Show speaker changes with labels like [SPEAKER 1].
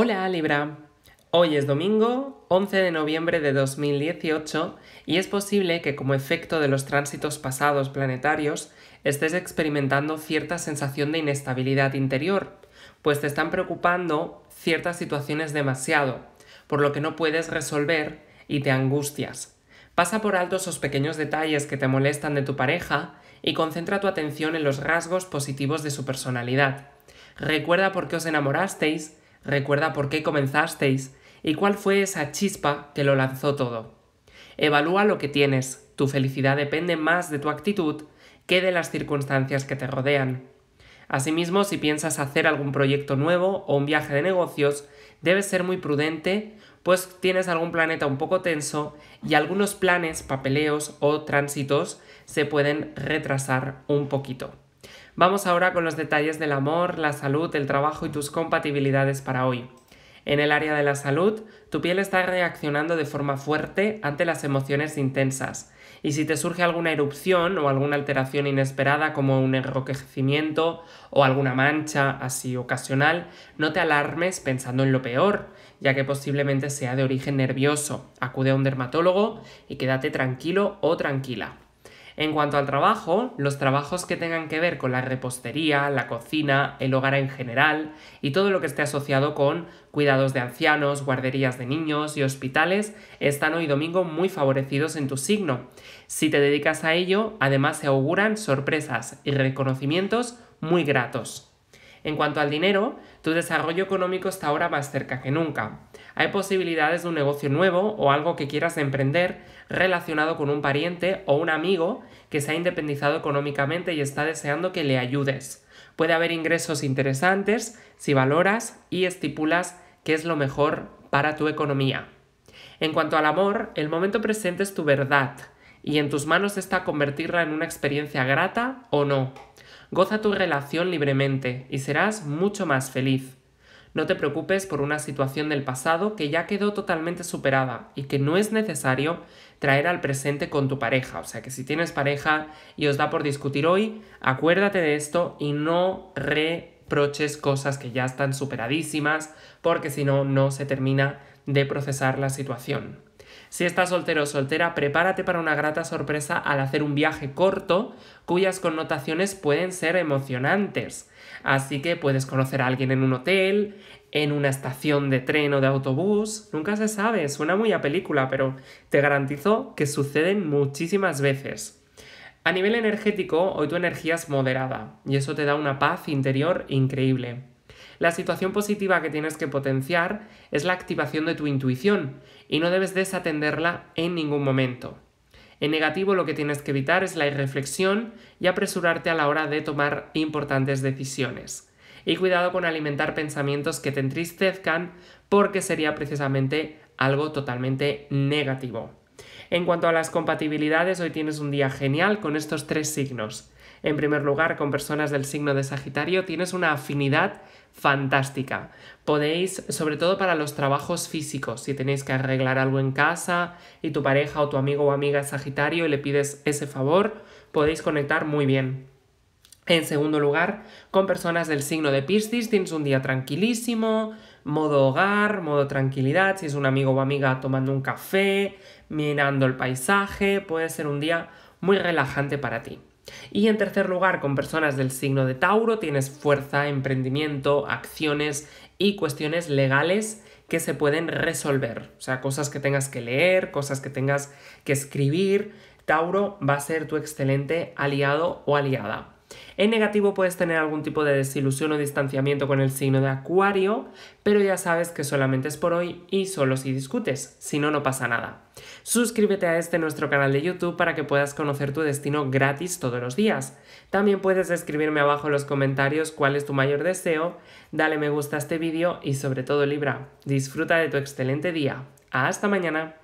[SPEAKER 1] Hola Libra, hoy es domingo 11 de noviembre de 2018 y es posible que como efecto de los tránsitos pasados planetarios estés experimentando cierta sensación de inestabilidad interior, pues te están preocupando ciertas situaciones demasiado, por lo que no puedes resolver y te angustias. Pasa por alto esos pequeños detalles que te molestan de tu pareja y concentra tu atención en los rasgos positivos de su personalidad. Recuerda por qué os enamorasteis Recuerda por qué comenzasteis y cuál fue esa chispa que lo lanzó todo. Evalúa lo que tienes. Tu felicidad depende más de tu actitud que de las circunstancias que te rodean. Asimismo, si piensas hacer algún proyecto nuevo o un viaje de negocios, debes ser muy prudente, pues tienes algún planeta un poco tenso y algunos planes, papeleos o tránsitos se pueden retrasar un poquito. Vamos ahora con los detalles del amor, la salud, el trabajo y tus compatibilidades para hoy. En el área de la salud, tu piel está reaccionando de forma fuerte ante las emociones intensas, y si te surge alguna erupción o alguna alteración inesperada como un enroquecimiento o alguna mancha así ocasional, no te alarmes pensando en lo peor, ya que posiblemente sea de origen nervioso. Acude a un dermatólogo y quédate tranquilo o tranquila. En cuanto al trabajo, los trabajos que tengan que ver con la repostería, la cocina, el hogar en general y todo lo que esté asociado con cuidados de ancianos, guarderías de niños y hospitales están hoy domingo muy favorecidos en tu signo. Si te dedicas a ello, además se auguran sorpresas y reconocimientos muy gratos. En cuanto al dinero, tu desarrollo económico está ahora más cerca que nunca. Hay posibilidades de un negocio nuevo o algo que quieras emprender relacionado con un pariente o un amigo que se ha independizado económicamente y está deseando que le ayudes. Puede haber ingresos interesantes si valoras y estipulas qué es lo mejor para tu economía. En cuanto al amor, el momento presente es tu verdad y en tus manos está convertirla en una experiencia grata o no. Goza tu relación libremente y serás mucho más feliz. No te preocupes por una situación del pasado que ya quedó totalmente superada y que no es necesario traer al presente con tu pareja. O sea que si tienes pareja y os da por discutir hoy, acuérdate de esto y no reproches cosas que ya están superadísimas porque si no, no se termina de procesar la situación. Si estás soltero o soltera, prepárate para una grata sorpresa al hacer un viaje corto cuyas connotaciones pueden ser emocionantes. Así que puedes conocer a alguien en un hotel, en una estación de tren o de autobús, nunca se sabe, suena muy a película, pero te garantizo que suceden muchísimas veces. A nivel energético, hoy tu energía es moderada y eso te da una paz interior increíble. La situación positiva que tienes que potenciar es la activación de tu intuición y no debes desatenderla en ningún momento. En negativo lo que tienes que evitar es la irreflexión y apresurarte a la hora de tomar importantes decisiones. Y cuidado con alimentar pensamientos que te entristezcan porque sería precisamente algo totalmente negativo. En cuanto a las compatibilidades, hoy tienes un día genial con estos tres signos. En primer lugar, con personas del signo de Sagitario tienes una afinidad fantástica. Podéis, sobre todo para los trabajos físicos, si tenéis que arreglar algo en casa y tu pareja o tu amigo o amiga es Sagitario y le pides ese favor, podéis conectar muy bien. En segundo lugar, con personas del signo de Piscis tienes un día tranquilísimo, modo hogar, modo tranquilidad, si es un amigo o amiga tomando un café, mirando el paisaje, puede ser un día muy relajante para ti. Y en tercer lugar, con personas del signo de Tauro, tienes fuerza, emprendimiento, acciones y cuestiones legales que se pueden resolver. O sea, cosas que tengas que leer, cosas que tengas que escribir. Tauro va a ser tu excelente aliado o aliada. En negativo puedes tener algún tipo de desilusión o distanciamiento con el signo de Acuario, pero ya sabes que solamente es por hoy y solo si discutes, si no, no pasa nada. Suscríbete a este nuestro canal de YouTube para que puedas conocer tu destino gratis todos los días. También puedes escribirme abajo en los comentarios cuál es tu mayor deseo, dale me gusta a este vídeo y sobre todo Libra, disfruta de tu excelente día. Hasta mañana.